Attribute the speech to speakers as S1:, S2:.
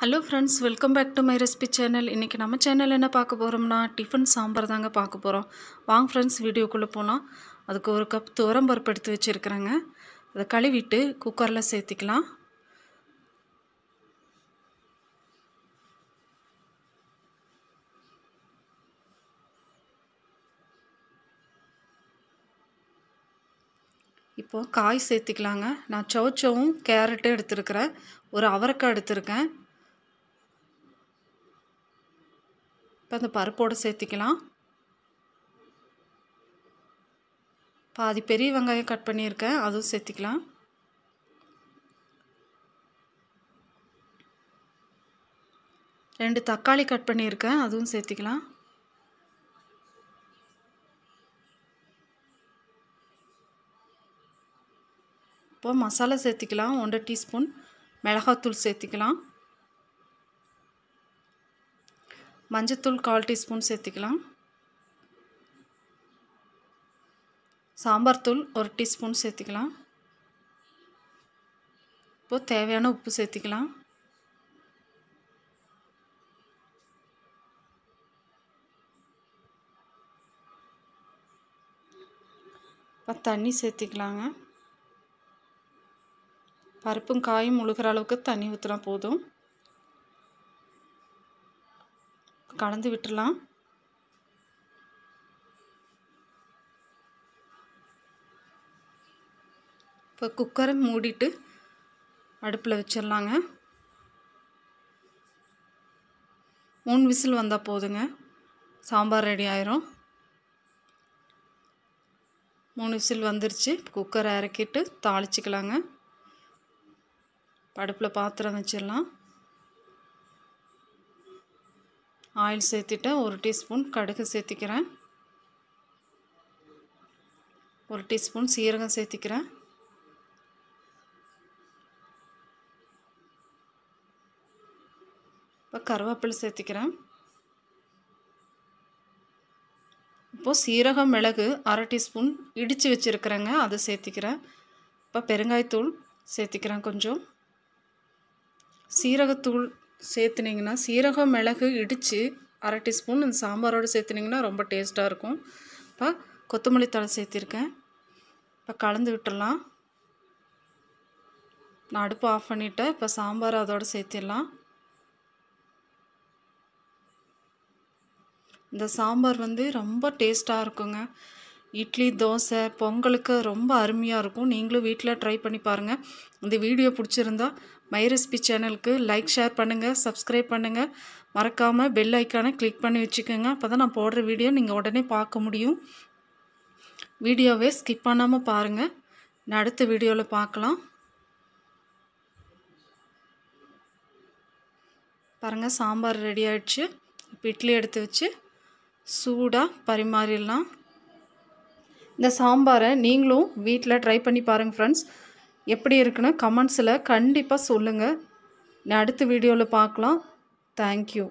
S1: hello friends welcome back to my recipe channel இன்றைக்கி நம்ம channel என்ன பார்க்க போகிறோம்னா டிஃபன் சாம்பார் தாங்க பார்க்க போகிறோம் வாங்க ஃப்ரெண்ட்ஸ் வீடியோக்குள்ளே போனால் அதுக்கு ஒரு கப் துவரம் பருப்பு எடுத்து வச்சுருக்குறேங்க அதை கழுவிட்டு குக்கரில் சேர்த்திக்கலாம் இப்போது காய் சேர்த்திக்கலாங்க நான் சௌச்சவும் கேரட்டும் எடுத்துருக்கிறேன் ஒரு அவரைக்காய் எடுத்திருக்கேன் இப்போ அந்த பருப்போடு சேர்த்திக்கலாம் பாதி பெரிய வெங்காயம் கட் பண்ணியிருக்கேன் அதுவும் சேர்த்திக்கலாம் ரெண்டு தக்காளி கட் பண்ணியிருக்கேன் அதுவும் சேர்த்திக்கலாம் இப்போ மசாலா சேர்த்திக்கலாம் ஒன்றரை டீஸ்பூன் மிளகாத்தூள் சேர்த்திக்கலாம் மஞ்சத்தூள் கால் டீஸ்பூன் சேர்த்துக்கலாம் சாம்பார் தூள் ஒரு டீஸ்பூன் சேர்த்துக்கலாம் இப்போது தேவையான உப்பு சேர்த்துக்கலாம் இப்போ தண்ணி சேர்த்துக்கலாங்க பருப்பும் காயும் முழுகிற அளவுக்கு தண்ணி ஊற்றினா போதும் கலந்து விட்டுடலாம் இப்போ குக்கரை மூடிட்டு அடுப்பில் வச்சிடலாங்க மூணு விசில் வந்தால் போதுங்க சாம்பார் ரெடி ஆயிரும் மூணு விசில் வந்துருச்சு குக்கரை இறக்கிட்டு தாளிச்சிக்கலாங்க அடுப்பில் பாத்திரம் வச்சிடலாம் ஆயில் சேர்த்துட்டேன் ஒரு டீஸ்பூன் கடுகு சேர்த்திக்கிறேன் ஒரு டீஸ்பூன் சீரகம் சேர்த்திக்கிறேன் இப்போ கருவேப்பிலை சேர்த்திக்கிறேன் இப்போது சீரகம் மிளகு அரை டீஸ்பூன் இடித்து வச்சுருக்கிறேங்க அதை சேர்த்திக்கிறேன் இப்போ பெருங்காயத்தூள் சேர்த்திக்கிறேன் கொஞ்சம் சீரகத்தூள் சேர்த்துனிங்கன்னா சீரகம் மிளகு இடித்து அரை டீஸ்பூன் இந்த சாம்பாரோடு சேர்த்துனிங்கன்னா ரொம்ப டேஸ்ட்டாக இருக்கும் இப்போ கொத்தமல்லி தழை சேர்த்திருக்கேன் இப்போ கலந்து விட்டுடலாம் நான் அடுப்பு ஆஃப் பண்ணிவிட்டேன் இப்போ சாம்பார் அதோடு சேர்த்திடலாம் இந்த சாம்பார் வந்து ரொம்ப டேஸ்ட்டாக இருக்குங்க இட்லி தோசை பொங்கலுக்கு ரொம்ப அருமையாக இருக்கும் நீங்களும் வீட்டில் ட்ரை பண்ணி பாருங்கள் இந்த வீடியோ பிடிச்சிருந்தா மை சேனலுக்கு லைக் ஷேர் பண்ணுங்கள் சப்ஸ்கிரைப் பண்ணுங்கள் மறக்காமல் பெல் ஐக்கானை கிளிக் பண்ணி வச்சுக்கோங்க அப்போ தான் நான் போடுற வீடியோ நீங்கள் உடனே பார்க்க முடியும் வீடியோவே ஸ்கிப் பண்ணாமல் பாருங்கள் நான் அடுத்த வீடியோவில் பார்க்கலாம் பாருங்கள் சாம்பார் ரெடி ஆகிடுச்சு இப்போ இட்லி எடுத்து வச்சு சூடாக பரிமாறிடலாம் இந்த சாம்பாரை நீங்களும் வீட்டில் ட்ரை பண்ணி பாருங்கள் ஃப்ரெண்ட்ஸ் எப்படி இருக்குன்னு கமெண்ட்ஸில் கண்டிப்பாக சொல்லுங்கள் அடுத்த வீடியோவில் பார்க்கலாம் தேங்க்யூ